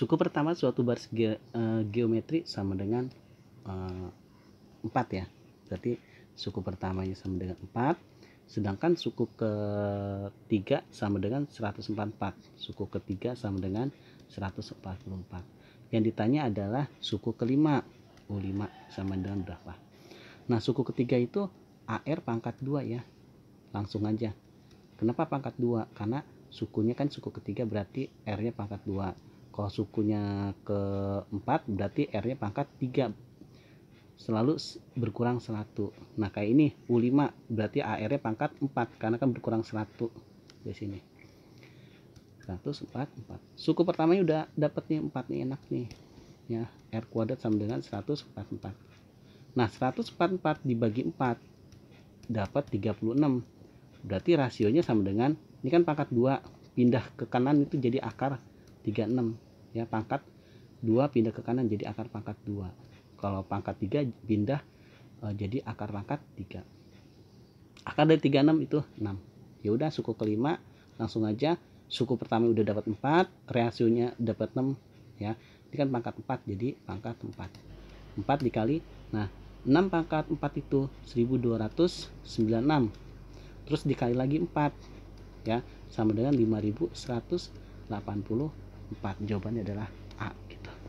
Suku pertama suatu baris ge, uh, geometri sama dengan uh, eh, 4 ya. Berarti suku pertamanya sama dengan 4. Sedangkan suku ketiga sama dengan 144. Suku ketiga sama dengan 144. Yang ditanya adalah suku kelima. U5 sama dengan berapa? Nah, suku ketiga itu AR pangkat 2 ya. Langsung aja. Kenapa pangkat 2? Karena sukunya kan suku ketiga berarti R-nya pangkat 2 kalau sukunya ke 4 berarti R nya pangkat 3 selalu berkurang 1 nah kayak ini U5 berarti AR nya pangkat 4 karena kan berkurang 1 di sini 104 4 suku pertamanya udah dapat nih 4 nih enak nih ya R kuadrat sama dengan 144 nah 144 dibagi 4 dapat 36 berarti rasionya sama dengan ini kan pangkat 2 pindah ke kanan itu jadi akar 36 ya pangkat 2 pindah ke kanan jadi akar pangkat 2 kalau pangkat 3 pindah e, jadi akar pangkat 3 akar dari 36 itu 6 ya udah suku kelima langsung aja suku pertama udah dapat 4 rasionya dapat 6 ya ini kan pangkat 4 jadi pangkat 4 4 dikali nah 6 pangkat 4 itu 1296 terus dikali lagi 4 ya sama dengan 5180 4 jawabannya adalah A gitu